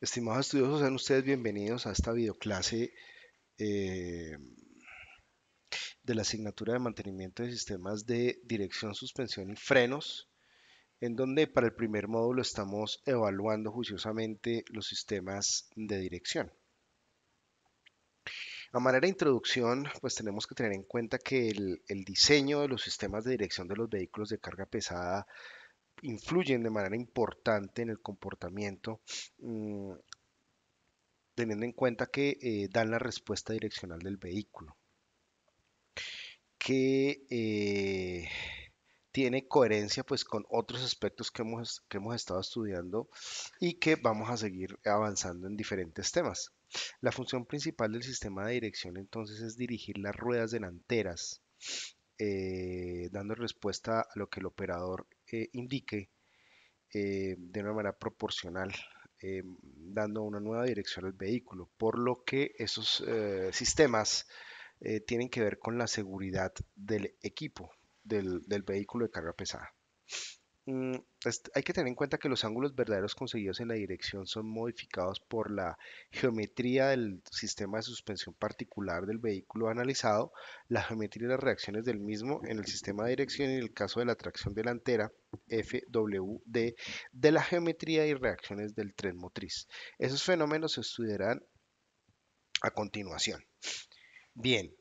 Estimados estudiosos, sean ustedes bienvenidos a esta videoclase eh, de la asignatura de mantenimiento de sistemas de dirección, suspensión y frenos, en donde para el primer módulo estamos evaluando juiciosamente los sistemas de dirección. A manera de introducción, pues tenemos que tener en cuenta que el diseño de los sistemas de dirección de los vehículos de carga pesada influyen de manera importante en el comportamiento, mm, teniendo en cuenta que eh, dan la respuesta direccional del vehículo, que eh, tiene coherencia pues con otros aspectos que hemos, estado estudiando y que vamos a seguir avanzando en diferentes temas. La función principal del sistema de dirección entonces es dirigir las ruedas delanteras, eh, dando respuesta a lo que el operador indique eh, de una manera proporcional, eh, dando una nueva dirección al vehículo, por lo que esos eh, sistemas tienen que ver con la seguridad del equipo, del, del vehículo de carga pesada. Mm, hay que tener en cuenta que los ángulos verdaderos conseguidos en la dirección son modificados por la geometría del sistema de suspensión particular del vehículo analizado, la geometría y las reacciones del mismo en el sistema de dirección y en el caso de la tracción delantera, FWD, de la geometría y reacciones del tren motriz. Esos fenómenos se estudiarán a continuación. Bien.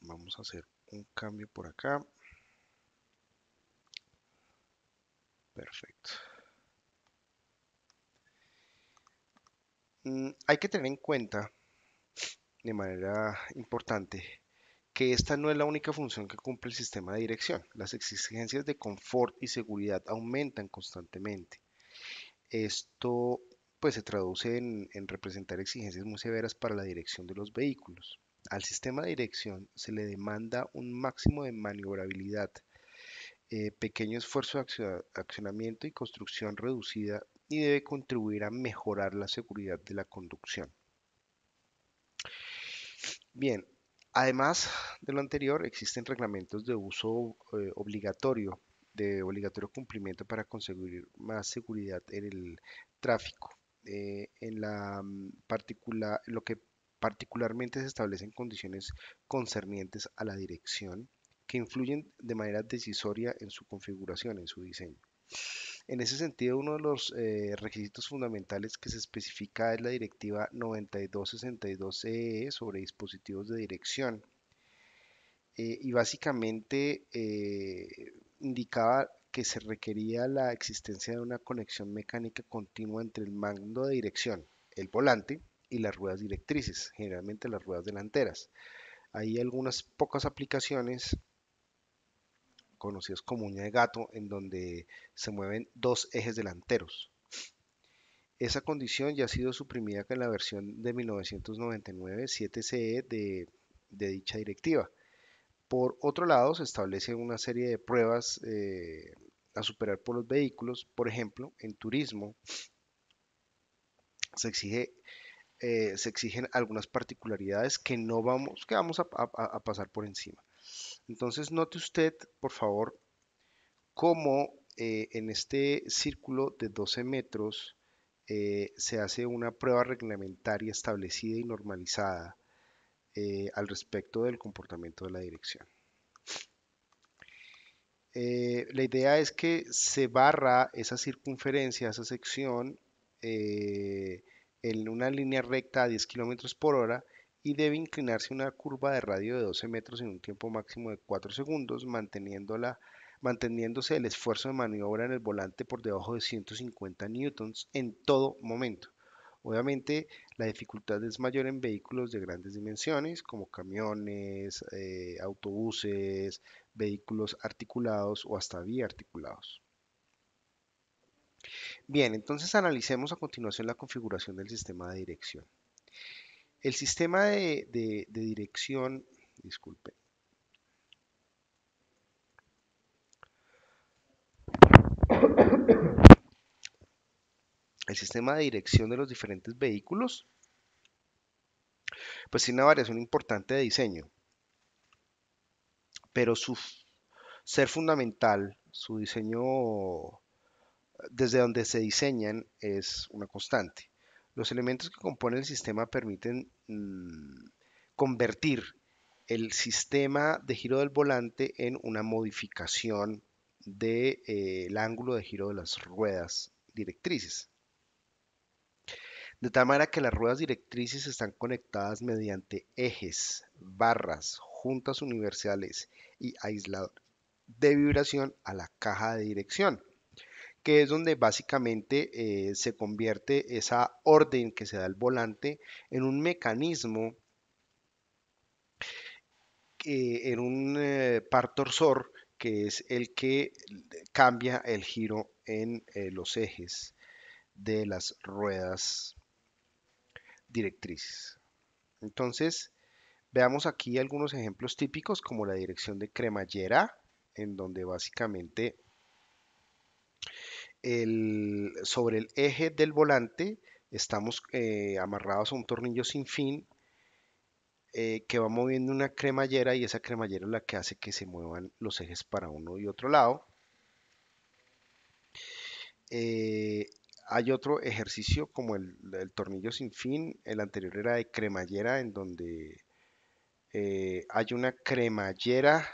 Vamos a hacer un cambio por acá. Perfecto. Mm, hay que tener en cuenta de manera importante que esta no es la única función que cumple el sistema de dirección. Las exigencias de confort y seguridad aumentan constantemente. Esto pues se traduce en representar exigencias muy severas para la dirección de los vehículos al sistema de dirección se le demanda un máximo de maniobrabilidad, eh, pequeño esfuerzo de accionamiento y construcción reducida y debe contribuir a mejorar la seguridad de la conducción. Bien, además de lo anterior, existen reglamentos de uso eh, obligatorio, de obligatorio cumplimiento para conseguir más seguridad en el tráfico. Eh, en la mm, particular, lo que Particularmente se establecen condiciones concernientes a la dirección que influyen de manera decisoria en su configuración, en su diseño. En ese sentido, uno de los eh, requisitos fundamentales que se especifica es la Directiva 9262-EE e sobre dispositivos de dirección. Eh, y básicamente eh, indicaba que se requería la existencia de una conexión mecánica continua entre el mando de dirección, el volante y las ruedas directrices, generalmente las ruedas delanteras. Hay algunas pocas aplicaciones conocidas como uña de gato en donde se mueven dos ejes delanteros. Esa condición ya ha sido suprimida en la versión de 1999 7CE e de, dicha directiva. Por otro lado, se establece una serie de pruebas eh, a superar por los vehículos. Por ejemplo, en turismo se exige eh, se exigen algunas particularidades que no vamos, que vamos a, pasar por encima. Entonces note usted, por favor, cómo eh, en este círculo de 12 metros eh, se hace una prueba reglamentaria establecida y normalizada al respecto del comportamiento de la dirección. la idea es que se barra esa circunferencia, esa sección, en una línea recta a 10 km por hora y debe inclinarse una curva de radio de 12 metros en un tiempo máximo de 4 segundos, manteniéndose el esfuerzo de maniobra en el volante por debajo de 150 N en todo momento. Obviamente la dificultad es mayor en vehículos de grandes dimensiones como camiones, eh, autobuses, vehículos articulados o hasta biarticulados. Bien, entonces analicemos a continuación la configuración del sistema de dirección. El sistema de, dirección, disculpe, el sistema de dirección de los diferentes vehículos, pues tiene una variación importante de diseño, pero su ser fundamental, su diseño desde donde se diseñan es una constante. Los elementos que componen el sistema permiten mm, convertir el sistema de giro del volante en una modificación del de, eh, ángulo de giro de las ruedas directrices. De tal manera que las ruedas directrices están conectadas mediante ejes, barras, juntas universales y aislador de vibración a la caja de dirección que es donde básicamente eh, se convierte esa orden que se da al volante en un mecanismo, en un eh, par torsor que es el que cambia el giro en eh, los ejes de las ruedas directrices. Entonces, veamos aquí algunos ejemplos típicos como la dirección de cremallera, en donde básicamente el, sobre el eje del volante estamos eh, amarrados a un tornillo sin fin eh, que va moviendo una cremallera y esa cremallera es la que hace que se muevan los ejes para uno y otro lado. Eh, hay otro ejercicio como el, el, tornillo sin fin, el anterior era de cremallera en donde hay una cremallera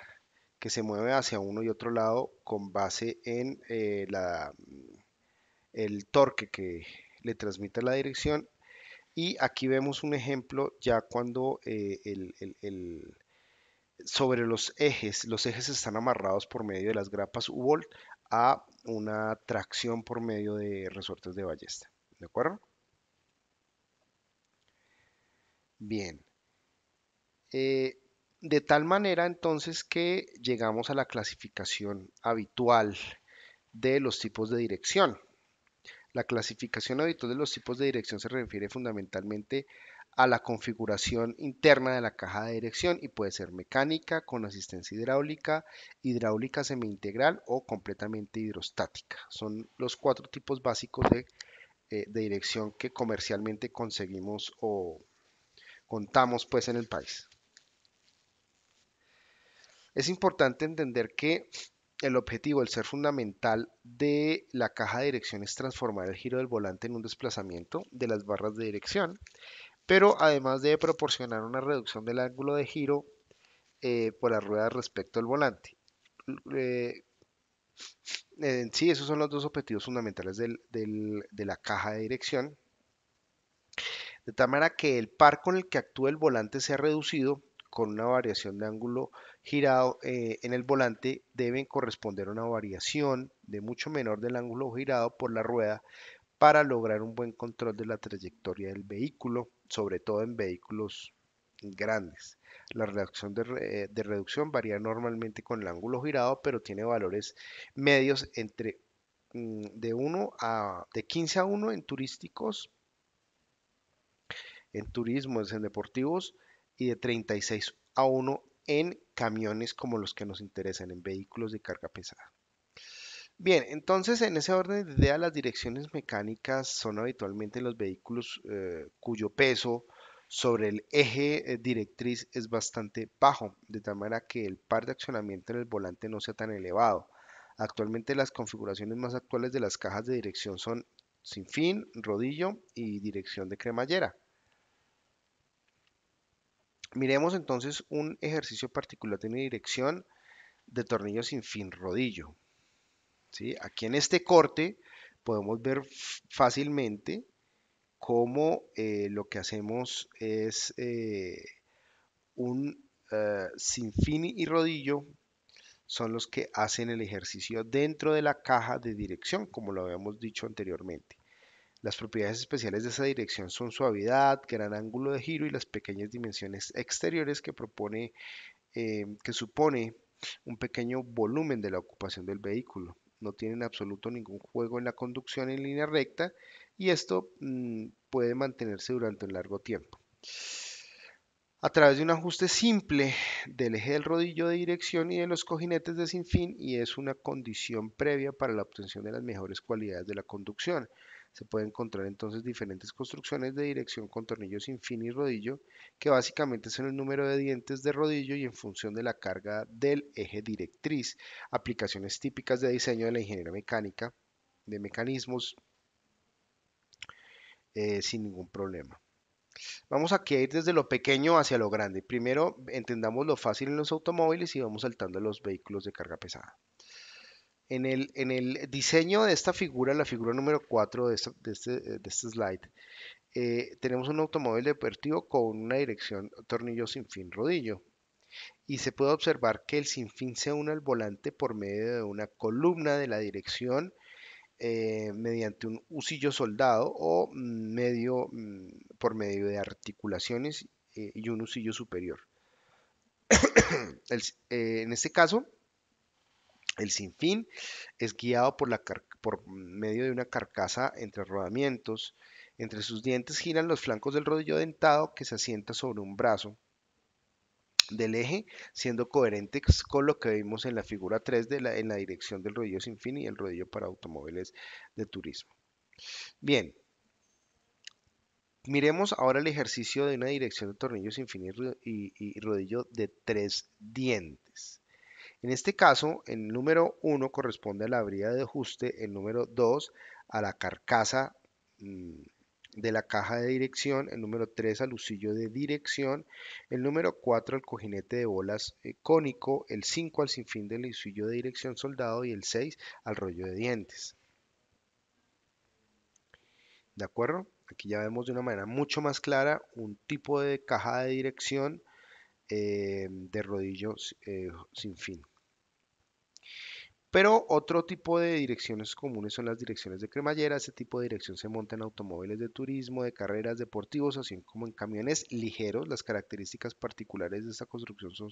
que se mueve hacia uno y otro lado con base en eh, el torque que le transmite la dirección. Y aquí vemos un ejemplo ya cuando eh, sobre los ejes, los ejes están amarrados por medio de las grapas U-Bolt a una tracción por medio de resortes de ballesta. ¿De acuerdo? Bien. Eh, de tal manera entonces que llegamos a la clasificación habitual de los tipos de dirección. La clasificación habitual de los tipos de dirección se refiere fundamentalmente a la configuración interna de la caja de dirección y puede ser mecánica, con asistencia hidráulica, hidráulica semiintegral o completamente hidrostática. Son los cuatro tipos básicos de, eh, de dirección que comercialmente conseguimos o contamos pues en el país. Es importante entender que el objetivo, el ser fundamental de la caja de dirección es transformar el giro del volante en un desplazamiento de las barras de dirección, pero además debe proporcionar una reducción del ángulo de giro eh, por las ruedas respecto al volante. Eh, sí, esos son los dos objetivos fundamentales de la caja de dirección, de tal manera que el par con el que actúa el volante sea reducido con una variación de ángulo girado eh, en el volante deben corresponder a una variación de mucho menor del ángulo girado por la rueda para lograr un buen control de la trayectoria del vehículo, sobre todo en vehículos grandes. La reducción de, eh, reducción varía normalmente con el ángulo girado, pero tiene valores medios entre mm, de 1 a de 15 a 1 en turísticos en turismos, en deportivos y de 36 a 1 en camiones como los que nos interesan, en vehículos de carga pesada. Bien, entonces en ese orden de idea las direcciones mecánicas son habitualmente los vehículos eh, cuyo peso sobre el eje eh, directriz es bastante bajo, de tal manera que el par de accionamiento en el volante no sea tan elevado. Actualmente las configuraciones más actuales de las cajas de dirección son sin fin, rodillo y dirección de cremallera. Miremos entonces un ejercicio particular de dirección de tornillo sin fin rodillo. ¿Sí? Aquí en este corte podemos ver fácilmente cómo eh, lo que hacemos es eh, un eh, sin fin y rodillo son los que hacen el ejercicio dentro de la caja de dirección, como lo habíamos dicho anteriormente. Las propiedades especiales de esa dirección son suavidad, gran ángulo de giro y las pequeñas dimensiones exteriores que propone, eh, que supone un pequeño volumen de la ocupación del vehículo. No tienen absoluto ningún juego en la conducción en línea recta y esto mm, puede mantenerse durante un largo tiempo. A través de un ajuste simple del eje del rodillo de dirección y de los cojinetes de sinfín y es una condición previa para la obtención de las mejores cualidades de la conducción se puede encontrar entonces diferentes construcciones de dirección con tornillos sin fin y rodillo, que básicamente son el número de dientes de rodillo y en función de la carga del eje directriz, aplicaciones típicas de diseño de la ingeniería mecánica, de mecanismos, eh, sin ningún problema. Vamos aquí a ir desde lo pequeño hacia lo grande. Primero entendamos lo fácil en los automóviles y vamos saltando a los vehículos de carga pesada. En el, diseño de esta figura, la figura número 4 este, eh, de, este, slide, eh, tenemos un automóvil deportivo con una dirección tornillo sin fin rodillo. Y se puede observar que el sin fin se une al volante por medio de una columna de la dirección eh, mediante un usillo soldado o medio, mm, por medio de articulaciones y un usillo superior. en este caso, el sinfín es guiado por, medio de una carcasa entre rodamientos. Entre sus dientes giran los flancos del rodillo dentado que se asienta sobre un brazo del eje, siendo coherentes con lo que vimos en la figura 3 de la, en la dirección del rodillo sinfín y el rodillo para automóviles de turismo. Bien, miremos ahora el ejercicio de una dirección de tornillo sinfín y rodillo de tres dientes. En este caso, el número 1 corresponde a la brida de ajuste, el número 2 a la carcasa mm, de la caja de dirección, el número 3 al husillo de dirección, el número 4 al cojinete de bolas eh, cónico, el 5 al sinfín del husillo de dirección soldado y el 6 al rollo de dientes. ¿De acuerdo? Aquí ya vemos de una manera mucho más clara un tipo de caja de dirección eh, de rodillo eh, sin fin. Pero otro tipo de direcciones comunes son las direcciones de cremallera. Este tipo de dirección se monta en automóviles de turismo, de carreras, deportivos, así como en camiones ligeros. Las características particulares de esta construcción son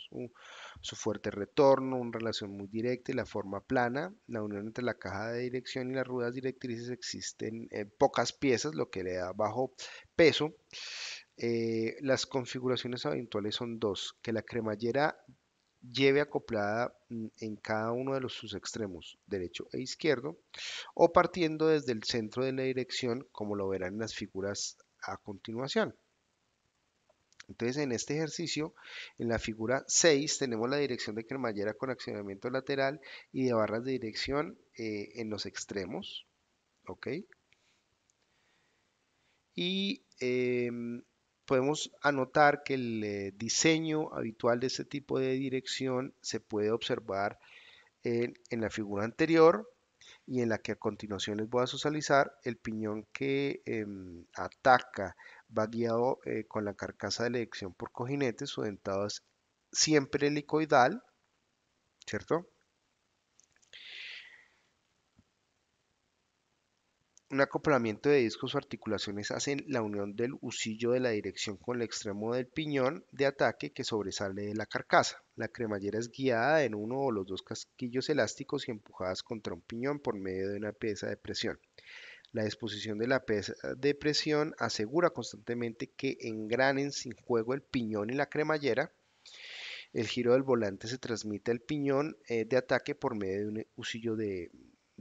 su, fuerte retorno, una relación muy directa y la forma plana. La unión entre la caja de dirección y las ruedas directrices existen en eh, pocas piezas, lo que le da bajo peso. Eh, las configuraciones habituales son dos, que la cremallera lleve acoplada mm, en cada uno de los, sus extremos, derecho e izquierdo, o partiendo desde el centro de la dirección, como lo verán en las figuras a continuación. Entonces, en este ejercicio, en la figura 6, tenemos la dirección de cremallera con accionamiento lateral y de barras de dirección eh, en los extremos. ¿Ok? Y em, podemos anotar que el eh, diseño habitual de este tipo de dirección se puede observar en, la figura anterior y en la que a continuación les voy a socializar, el piñón que em, ataca va guiado eh, con la carcasa de la elección por cojinete, su dentado es siempre helicoidal, ¿cierto? Un acoplamiento de discos o articulaciones hacen la unión del husillo de la dirección con el extremo del piñón de ataque que sobresale de la carcasa. La cremallera es guiada en uno o los dos casquillos elásticos y empujadas contra un piñón por medio de una pieza de presión. La disposición de la pieza de presión asegura constantemente que engranen sin juego el piñón y la cremallera. El giro del volante se transmite al piñón eh, de ataque por medio de un husillo de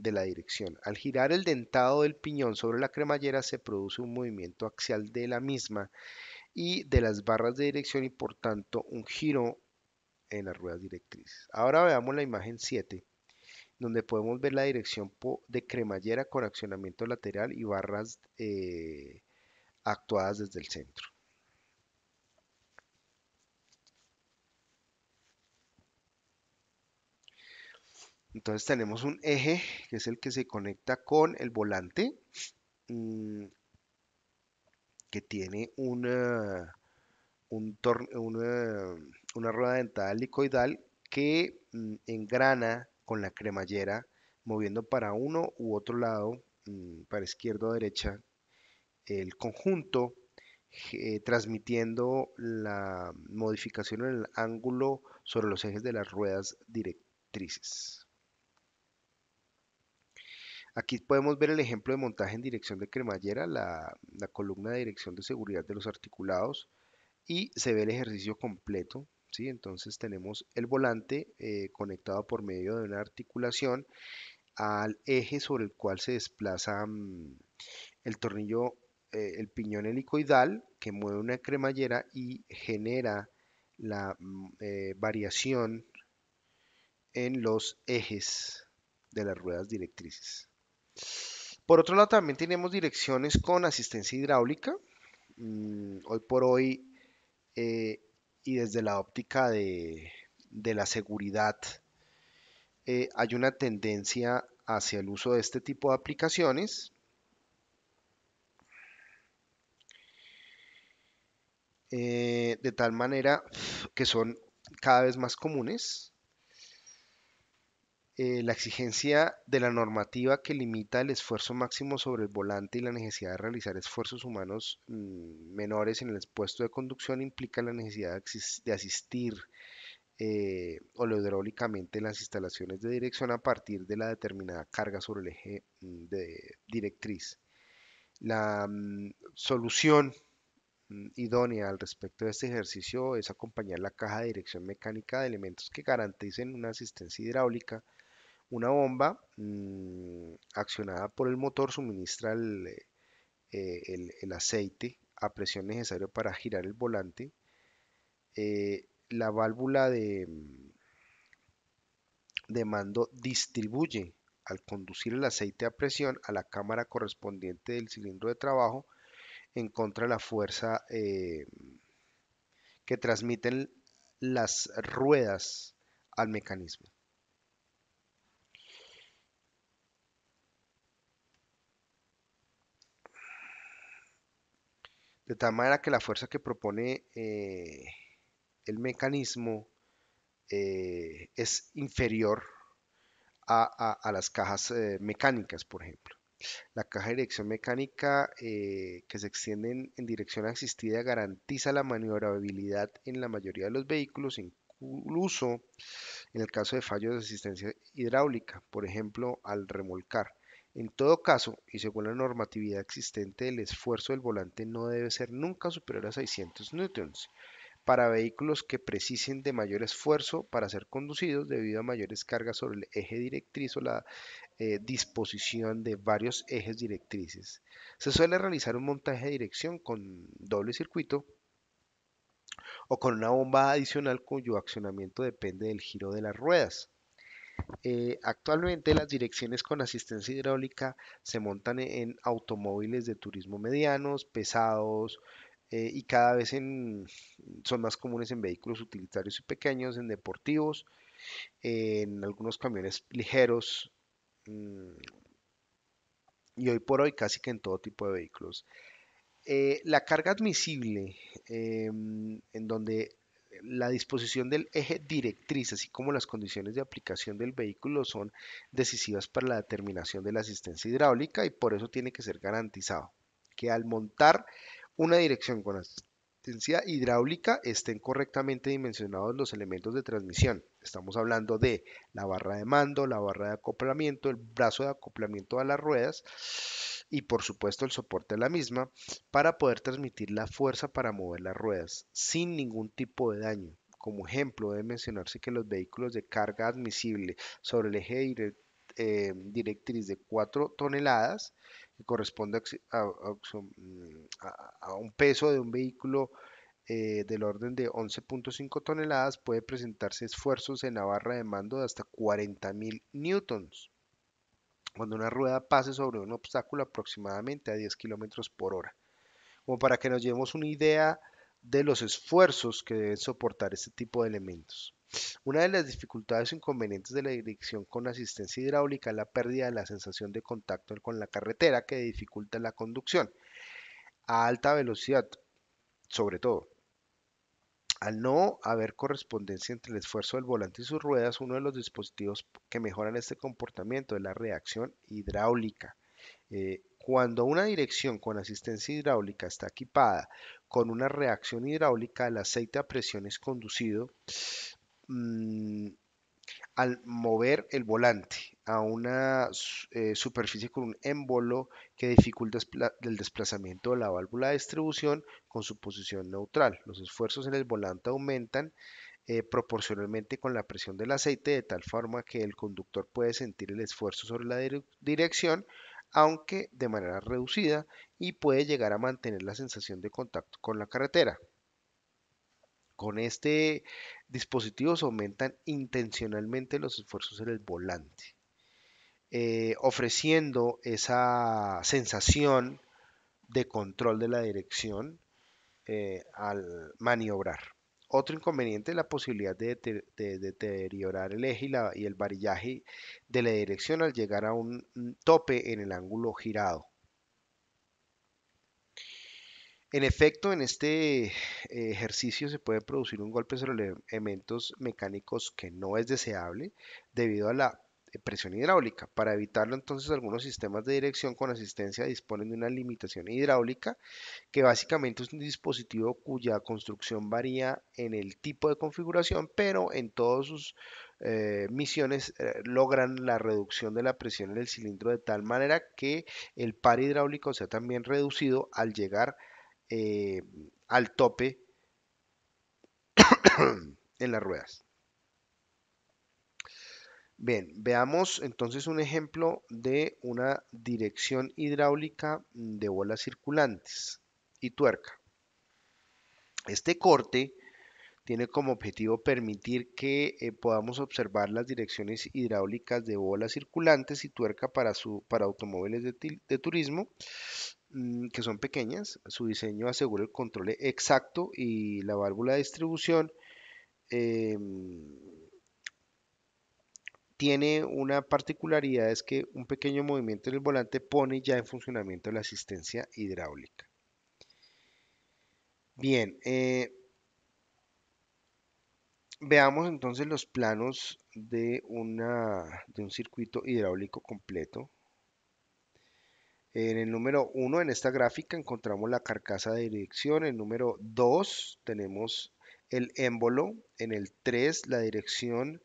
de la dirección. Al girar el dentado del piñón sobre la cremallera se produce un movimiento axial de la misma y de las barras de dirección y por tanto un giro en las ruedas directrices. Ahora veamos la imagen 7 donde podemos ver la dirección de cremallera con accionamiento lateral y barras eh, actuadas desde el centro. Entonces tenemos un eje que es el que se conecta con el volante mm, que tiene una, rueda dentada helicoidal que mm, engrana con la cremallera moviendo para uno u otro lado, mm, para izquierda o derecha, el conjunto eh, transmitiendo la modificación en el ángulo sobre los ejes de las ruedas directrices. Aquí podemos ver el ejemplo de montaje en dirección de cremallera, la, columna de dirección de seguridad de los articulados y se ve el ejercicio completo. ¿sí? Entonces tenemos el volante eh, conectado por medio de una articulación al eje sobre el cual se desplaza mm, el tornillo, eh, el piñón helicoidal que mueve una cremallera y genera la mm, eh, variación en los ejes de las ruedas directrices. Por otro lado, también tenemos direcciones con asistencia hidráulica. Mm, hoy por hoy, eh, y desde la óptica de, la seguridad, eh, hay una tendencia hacia el uso de este tipo de aplicaciones. Eh, de tal manera que son cada vez más comunes. Eh, la exigencia de la normativa que limita el esfuerzo máximo sobre el volante y la necesidad de realizar esfuerzos humanos mm, menores en el puesto de conducción implica la necesidad de, asistir eh, en las instalaciones de dirección a partir de la determinada carga sobre el eje mm, de directriz. La mm, solución idónea al respecto de este ejercicio es acompañar la caja de dirección mecánica de elementos que garanticen una asistencia hidráulica una bomba mm, accionada por el motor suministra el, eh, eh, aceite a presión necesario para girar el volante. Eh, la válvula de, mm, de mando distribuye al conducir el aceite a presión a la cámara correspondiente del cilindro de trabajo en contra de la fuerza que transmiten las ruedas al mecanismo. De tal manera que la fuerza que propone eh, el mecanismo eh, es inferior a, las cajas eh, mecánicas, por ejemplo. La caja de dirección mecánica que se extiende en, dirección asistida garantiza la maniobrabilidad en la mayoría de los vehículos, incluso en el caso de fallos de asistencia hidráulica, por ejemplo, al remolcar. En todo caso, y según la normatividad existente, el esfuerzo del volante no debe ser nunca superior a 600 newtons para vehículos que precisen de mayor esfuerzo para ser conducidos debido a mayores cargas sobre el eje directriz o la eh, disposición de varios ejes directrices. Se suele realizar un montaje de dirección con doble circuito o con una bomba adicional cuyo accionamiento depende del giro de las ruedas. Eh, actualmente las direcciones con asistencia hidráulica se montan en automóviles de turismo medianos, pesados eh, y cada vez son más comunes en vehículos utilitarios y pequeños, en deportivos, en algunos camiones ligeros mm, y hoy por hoy casi que en todo tipo de vehículos. Eh, la carga admisible, em, en donde la disposición del eje directriz, así como las condiciones de aplicación del vehículo, son decisivas para la determinación de la asistencia hidráulica y por eso tiene que ser garantizado que al montar una dirección con asistencia hidráulica estén correctamente dimensionados los elementos de transmisión. Estamos hablando de la barra de mando, la barra de acoplamiento, el brazo de acoplamiento a las ruedas y por supuesto el soporte de la misma para poder transmitir la fuerza para mover las ruedas sin ningún tipo de daño. Como ejemplo, debe mencionarse que los vehículos de carga admisible sobre el eje eh, directriz de 4 toneladas, que corresponde mm, a, un peso de un vehículo eh, del orden de 11.5 toneladas, puede presentarse esfuerzos en la barra de mando de hasta 40.000 newtons cuando una rueda pase sobre un obstáculo aproximadamente a 10 kilómetros por hora. Como para que nos llevemos una idea de los esfuerzos que deben soportar este tipo de elementos. Una de las dificultades inconvenientes de la dirección con asistencia hidráulica es la pérdida de la sensación de contacto con la carretera que dificulta la conducción a alta velocidad, sobre todo. Al no haber correspondencia entre el esfuerzo del volante y sus ruedas, uno de los dispositivos que mejoran este comportamiento es la reacción hidráulica. Eh, cuando una dirección con asistencia hidráulica está equipada con una reacción hidráulica, el aceite a presión es conducido mm, al mover el volante a una eh, superficie con un émbolo que dificulta el desplazamiento de la válvula de distribución con su posición neutral. Los esfuerzos en el volante aumentan eh, proporcionalmente con la presión del aceite de tal forma que el conductor puede sentir el esfuerzo sobre la dirección aunque de manera reducida y puede llegar a mantener la sensación de contacto con la carretera. Con este dispositivo se aumentan intencionalmente los esfuerzos en el volante. Eh, ofreciendo esa sensación de control de la dirección eh, al maniobrar. Otro inconveniente es la posibilidad de, deteriorar el eje y, y el varillaje de la dirección al llegar a un tope en el ángulo girado. En efecto, en este ejercicio se puede producir un golpe sobre elementos mecánicos que no es deseable debido a la presión hidráulica. Para evitarlo, entonces, algunos sistemas de dirección con asistencia disponen de una limitación hidráulica, que básicamente es un dispositivo cuya construcción varía en el tipo de configuración, pero en todas sus eh, misiones eh, logran la reducción de la presión en el cilindro de tal manera que el par hidráulico sea también reducido al llegar eh, al tope en las ruedas. Bien, veamos entonces un ejemplo de una dirección hidráulica de bolas circulantes y tuerca. Este corte tiene como objetivo permitir que eh, podamos observar las direcciones hidráulicas de bolas circulantes y tuerca para, su, para automóviles de, turismo mm, que son pequeñas. Su diseño asegura el control exacto y la válvula de distribución. Em, tiene una particularidad, es que un pequeño movimiento en el volante pone ya en funcionamiento la asistencia hidráulica. Bien, eh, veamos entonces los planos de, una, de un circuito hidráulico completo. En el número 1, en esta gráfica, encontramos la carcasa de dirección. En el número 2 tenemos el émbolo. En el 3, la dirección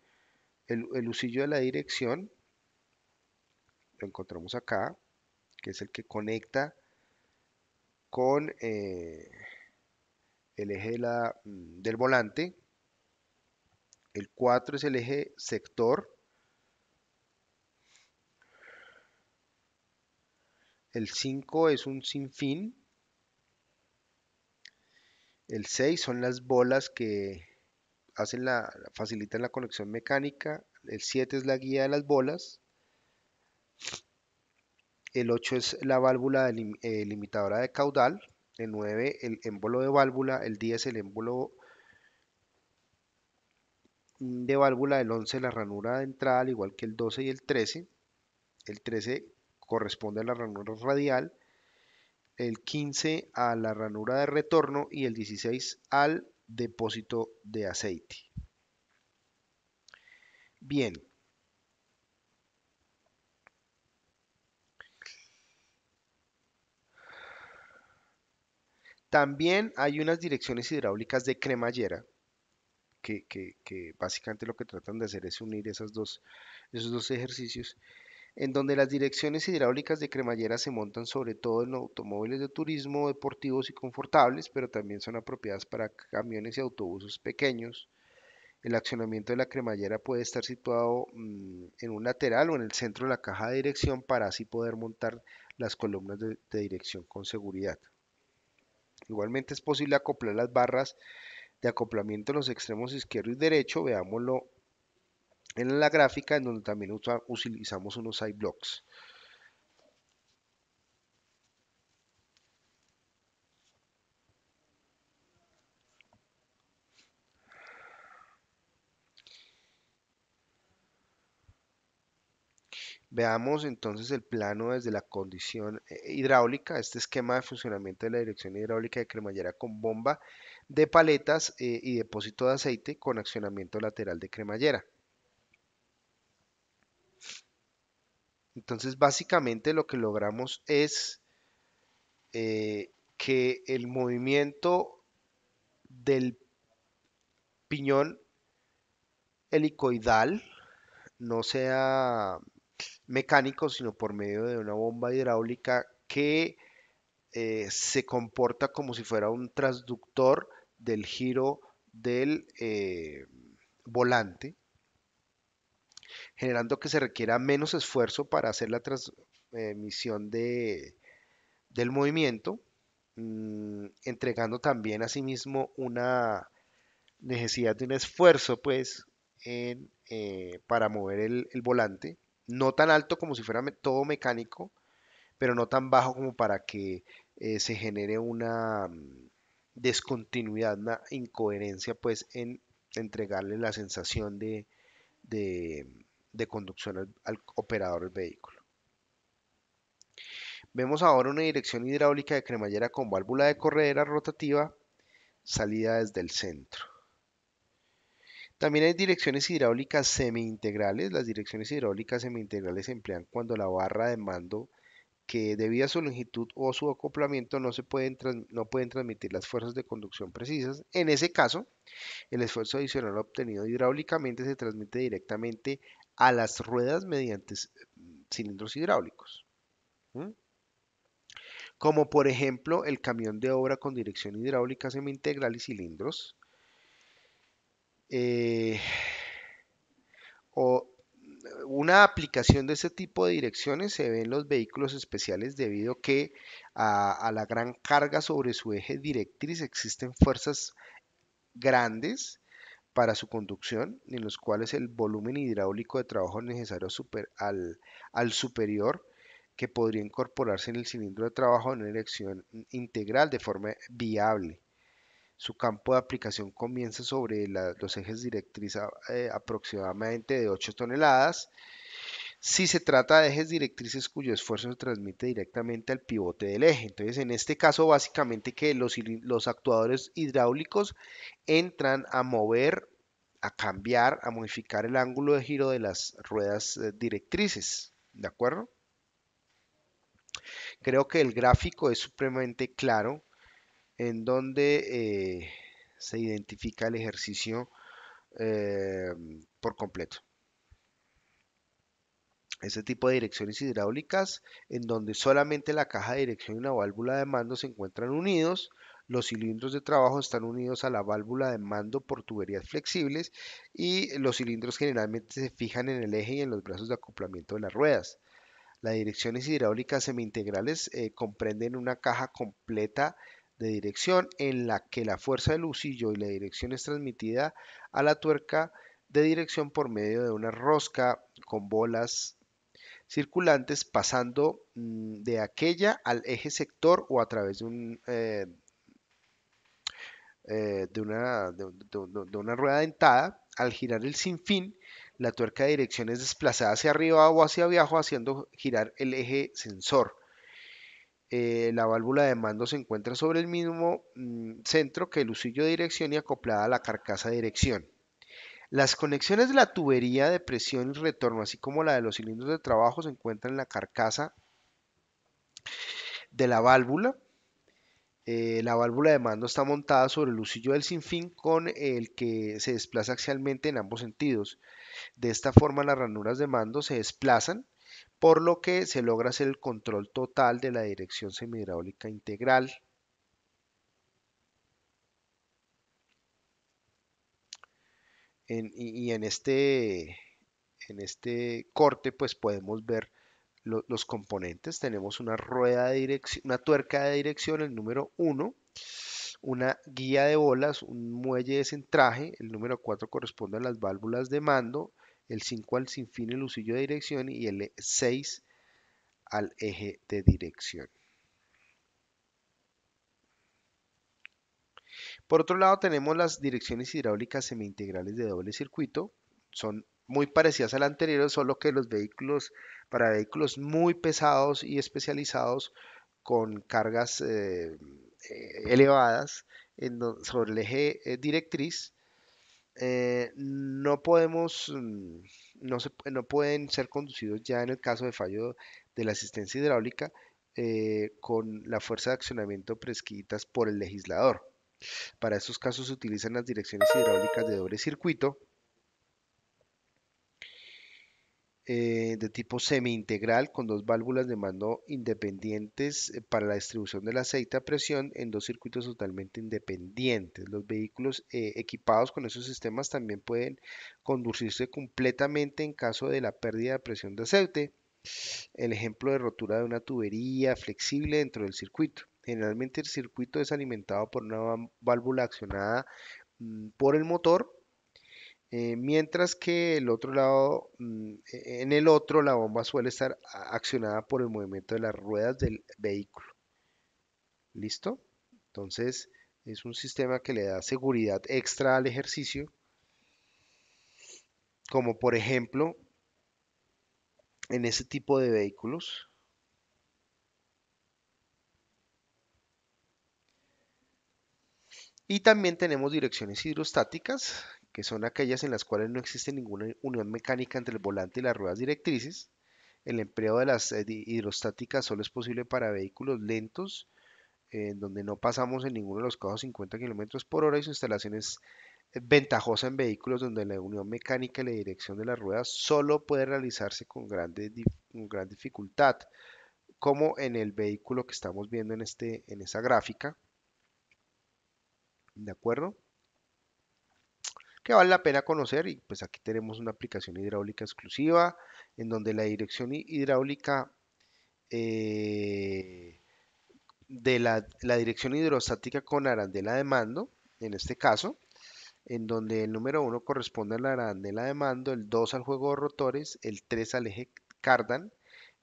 el, usillo de la dirección lo encontramos acá, que es el que conecta con eh, el eje la, mm, del volante. El 4 es el eje sector. El 5 es un sinfín. El 6 son las bolas que la, facilitan la conexión mecánica, el 7 es la guía de las bolas, el 8 es la válvula eh, limitadora de caudal, el 9 el émbolo de válvula, el 10 el émbolo de válvula, el 11 la ranura de entrada, al igual que el 12 y el 13, el 13 corresponde a la ranura radial, el 15 a la ranura de retorno y el 16 al depósito de aceite. Bien. También hay unas direcciones hidráulicas de cremallera que, básicamente lo que tratan de hacer es unir dos, esos dos ejercicios en donde las direcciones hidráulicas de cremallera se montan sobre todo en automóviles de turismo deportivos y confortables, pero también son apropiadas para camiones y autobuses pequeños. El accionamiento de la cremallera puede estar situado mm, en un lateral o en el centro de la caja de dirección para así poder montar las columnas de dirección con seguridad. Igualmente es posible acoplar las barras de acoplamiento en los extremos izquierdo y derecho, veámoslo en la gráfica en donde también utilizamos unos side blocks Veamos entonces el plano desde la condición eh, hidráulica, este esquema de funcionamiento de la dirección hidráulica de cremallera con bomba de paletas eh, y depósito de aceite con accionamiento lateral de cremallera. Entonces, básicamente lo que logramos es eh, que el movimiento del piñón helicoidal no sea mecánico, sino por medio de una bomba hidráulica que eh, se comporta como si fuera un transductor del giro del eh, volante generando que se requiera menos esfuerzo para hacer la transmisión del movimiento, mm, entregando también a sí mismo una necesidad de un esfuerzo, pues, eh, para mover el, volante, no tan alto como si fuera todo mecánico, pero no tan bajo como para que eh, se genere una mm, descontinuidad, una incoherencia, pues, en entregarle la sensación de, de conducción al, operador del vehículo. Vemos ahora una dirección hidráulica de cremallera con válvula de corredera rotativa, salida desde el centro. También hay direcciones hidráulicas semi-integrales. Las direcciones hidráulicas semi-integrales se emplean cuando la barra de mando, que debido a su longitud o su acoplamiento no, se pueden no pueden transmitir las fuerzas de conducción precisas. En ese caso, el esfuerzo adicional obtenido hidráulicamente se transmite directamente a las ruedas mediante mm, cilindros hidráulicos. Como por ejemplo el camión de obra con dirección hidráulica semi-integral y cilindros. Eh, o una aplicación de este tipo de direcciones se ve en los vehículos especiales debido que a, a la gran carga sobre su eje directriz existen fuerzas grandes para su conducción, en los cuales el volumen hidráulico de trabajo necesario al, superior que podría incorporarse en el cilindro de trabajo en una erección integral de forma viable. Su campo de aplicación comienza sobre los ejes directriz eh, aproximadamente de 8 toneladas si se trata de ejes directrices cuyo esfuerzo se transmite directamente al pivote del eje. Entonces, en este caso, básicamente que los, actuadores hidráulicos entran a mover, a cambiar, a modificar el ángulo de giro de las ruedas eh, directrices. ¿De acuerdo? Creo que el gráfico es supremamente claro en donde eh, se identifica el ejercicio eh, por completo este tipo de direcciones hidráulicas en donde solamente la caja de dirección y la válvula de mando se encuentran unidos, los cilindros de trabajo están unidos a la válvula de mando por tuberías flexibles y los cilindros generalmente se fijan en el eje y en los brazos de acoplamiento de las ruedas. Las direcciones hidráulicas semi eh, comprenden una caja completa de dirección en la que la fuerza del husillo y la dirección es transmitida a la tuerca de dirección por medio de una rosca con bolas circulantes pasando mm, de aquella al eje sector o a través de un... Eh, eh, de, una, de, una rueda dentada, al girar el sinfín, la tuerca de dirección es desplazada hacia arriba o hacia abajo, haciendo girar el eje sensor. Eh, la válvula de mando se encuentra sobre el mismo mm, centro que el usillo de dirección y acoplada a la carcasa de dirección. Las conexiones de la tubería de presión y retorno, así como la de los cilindros de trabajo, se encuentran en la carcasa de la válvula. Eh, la válvula de mando está montada sobre el husillo del sinfín con el que se desplaza axialmente en ambos sentidos. De esta forma las ranuras de mando se desplazan, por lo que se logra hacer el control total de la dirección semihidráulica integral y, este, en este, corte pues podemos ver los componentes. Tenemos una rueda de dirección, una tuerca de dirección, el número 1, una guía de bolas, un muelle de centraje, el número 4 corresponde a las válvulas de mando, el 5 al sinfín el lucillo de dirección y el 6 al eje de dirección. Por otro lado, tenemos las direcciones hidráulicas semi de doble circuito. Son muy parecidas a la anterior, solo que los vehículos, para vehículos muy pesados y especializados con cargas eh, eh, elevadas sobre el eje eh, directriz, no podemos, mm, no, no pueden ser conducidos ya en el caso de fallo de la asistencia hidráulica con la fuerza de accionamiento prescritas por el legislador. Para estos casos se utilizan las direcciones hidráulicas de doble circuito eh, de tipo semi-integral con dos válvulas de mando independientes eh, para la distribución del aceite a presión en dos circuitos totalmente independientes. Los vehículos eh, equipados con esos sistemas también pueden conducirse completamente en caso de la pérdida de presión de aceite. El ejemplo de rotura de una tubería flexible dentro del circuito. Generalmente el circuito es alimentado por una válvula accionada mm, por el motor, eh, mientras que el otro lado, mm, e-, en el otro la bomba suele estar accionada por el movimiento de las ruedas del vehículo. ¿Listo? Entonces es un sistema que le da seguridad extra al ejercicio, como por ejemplo en ese tipo de vehículos Y también tenemos direcciones hidrostáticas, que son aquellas en las cuales no existe ninguna unión mecánica entre el volante y las ruedas directrices. El empleo de las eh, hidrostáticas solo es posible para vehículos lentos, eh, en donde no pasamos en ninguno de los casos 50 km por hora y su instalación es eh, ventajosa en vehículos donde la unión mecánica y la dirección de las ruedas solo puede realizarse con, gran dificultad, como en el vehículo que estamos viendo en, este, en esa gráfica ¿De acuerdo? Que vale la pena conocer y pues aquí tenemos una aplicación hidráulica exclusiva en donde la dirección hidráulica eh, de la, la dirección hidrostática con arandela de mando, en este caso, en donde el número 1 corresponde a la arandela de mando, el 2 al juego de rotores, el 3 al eje cardan,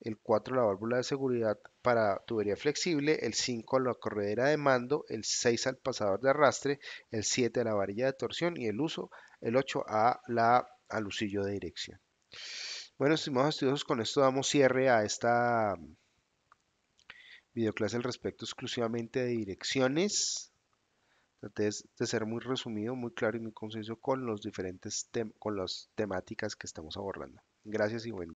el 4 la válvula de seguridad para tubería flexible, el 5 la corredera de mando, el 6 al pasador de arrastre, el 7 a la varilla de torsión y el uso, el 8 a la alucillo de dirección. Bueno, estimados estudiosos, con esto damos cierre a esta mm, videoclase al respecto exclusivamente de direcciones. Traté de ser muy resumido, muy claro y muy conciso con los diferentes con las temáticas que estamos abordando. Gracias y buen día.